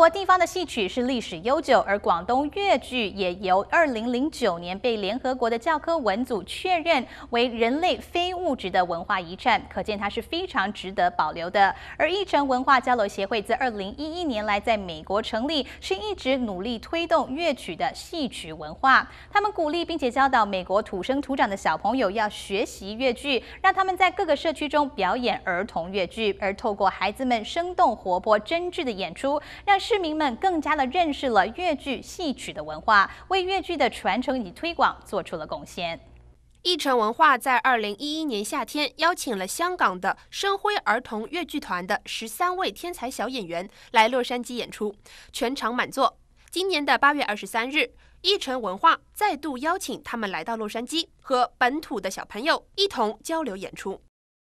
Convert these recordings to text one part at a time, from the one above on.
国地方的戏曲是历史悠久，而广东粤剧也由二零零九年被联合国的教科文组确认为人类非物质的文化遗产，可见它是非常值得保留的。而一城文化交流协会自二零一一年来在美国成立，是一直努力推动粤曲的戏曲文化。他们鼓励并且教导美国土生土长的小朋友要学习粤剧，让他们在各个社区中表演儿童粤剧，而透过孩子们生动活泼、真挚的演出，让。市民们更加的认识了粤剧戏曲的文化，为粤剧的传承与推广做出了贡献。易城文化在二零一一年夏天邀请了香港的深晖儿童粤剧团的十三位天才小演员来洛杉矶演出，全场满座。今年的八月二十三日，易城文化再度邀请他们来到洛杉矶，和本土的小朋友一同交流演出。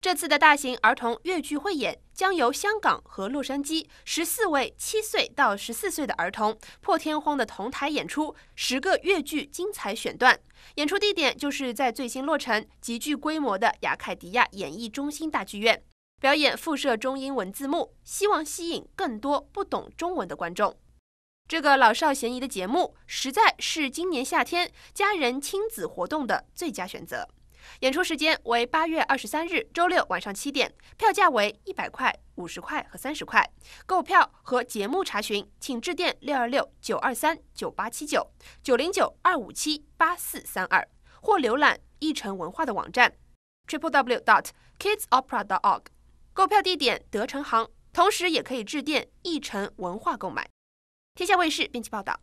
这次的大型儿童越剧汇演将由香港和洛杉矶十四位七岁到十四岁的儿童破天荒的同台演出十个越剧精彩选段，演出地点就是在最新落成、极具规模的亚凯迪亚演艺中心大剧院。表演附设中英文字幕，希望吸引更多不懂中文的观众。这个老少咸宜的节目，实在是今年夏天家人亲子活动的最佳选择。演出时间为八月二十三日周六晚上七点，票价为一百块、五十块和三十块。购票和节目查询，请致电六二六九二三九八七九九零九二五七八四三二，或浏览易成文化的网站 triple w dot kids opera dot org。购票地点德成行，同时也可以致电易成文化购买。天下卫视编辑报道。